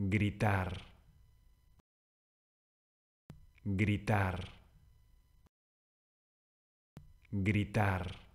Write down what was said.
gritar, gritar, gritar.